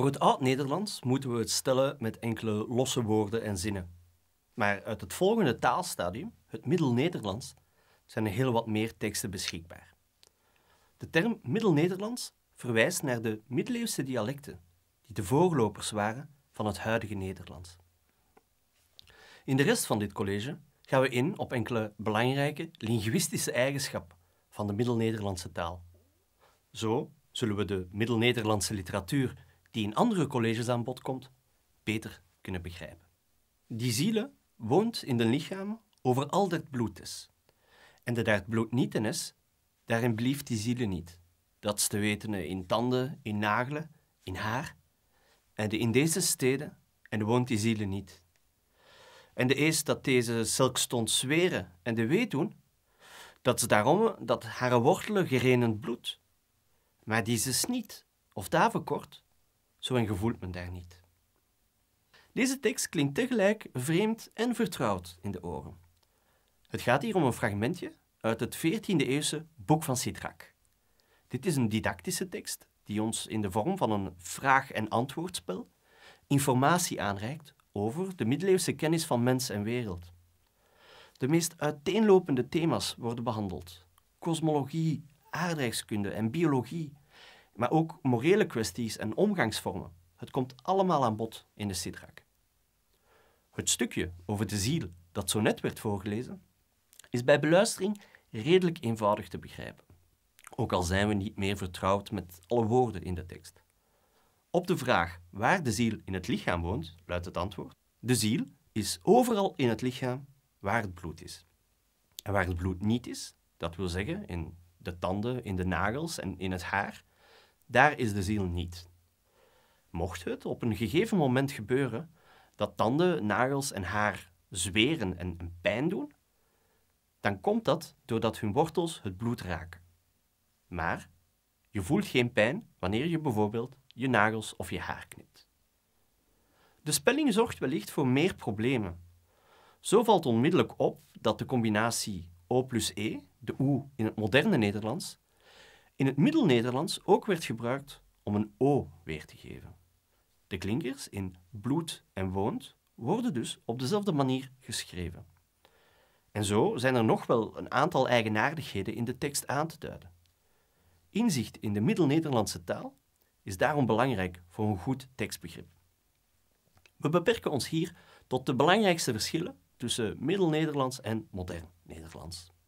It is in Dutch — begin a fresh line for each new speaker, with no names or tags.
Voor het Oud-Nederlands moeten we het stellen met enkele losse woorden en zinnen. Maar uit het volgende taalstadium, het Middel-Nederlands, zijn er heel wat meer teksten beschikbaar. De term Middel-Nederlands verwijst naar de middeleeuwse dialecten, die de voorlopers waren van het huidige Nederlands. In de rest van dit college gaan we in op enkele belangrijke linguïstische eigenschappen van de Middel-Nederlandse taal. Zo zullen we de Middel-Nederlandse literatuur die in andere colleges aan bod komt, beter kunnen begrijpen. Die ziele woont in de lichaam overal dat bloed is. En dat daar het bloed niet in is, daarin blieft die ziele niet. Dat is te weten in tanden, in nagelen, in haar. En in deze steden en woont die ziele niet. En de eest dat deze zulk stond zweren en de weet doen, dat ze daarom dat haar wortelen gerenen bloed. Maar die ze sniet dus of daar kort, zo en gevoelt men daar niet. Deze tekst klinkt tegelijk vreemd en vertrouwd in de oren. Het gaat hier om een fragmentje uit het 14e-eeuwse Boek van Sidrak. Dit is een didactische tekst die ons in de vorm van een vraag- en antwoordspel informatie aanreikt over de middeleeuwse kennis van mens en wereld. De meest uiteenlopende thema's worden behandeld: kosmologie, aardrijkskunde en biologie, maar ook morele kwesties en omgangsvormen. Het komt allemaal aan bod in de Sidrak. Het stukje over de ziel dat zo net werd voorgelezen, is bij beluistering redelijk eenvoudig te begrijpen. Ook al zijn we niet meer vertrouwd met alle woorden in de tekst. Op de vraag waar de ziel in het lichaam woont, luidt het antwoord: De ziel is overal in het lichaam waar het bloed is. En waar het bloed niet is, dat wil zeggen in de tanden, in de nagels en in het haar, daar is de ziel niet. Mocht het op een gegeven moment gebeuren dat tanden, nagels en haar zweren en pijn doen, dan komt dat doordat hun wortels het bloed raken. Maar je voelt geen pijn wanneer je bijvoorbeeld je nagels of je haar knipt. De spelling zorgt wellicht voor meer problemen. Zo valt onmiddellijk op dat de combinatie O plus E, de o in het moderne Nederlands, in het Middel-Nederlands ook werd gebruikt om een O weer te geven. De klinkers in bloed en woont worden dus op dezelfde manier geschreven. En zo zijn er nog wel een aantal eigenaardigheden in de tekst aan te duiden. Inzicht in de Middel-Nederlandse taal is daarom belangrijk voor een goed tekstbegrip. We beperken ons hier tot de belangrijkste verschillen tussen Middel-Nederlands en Modern Nederlands.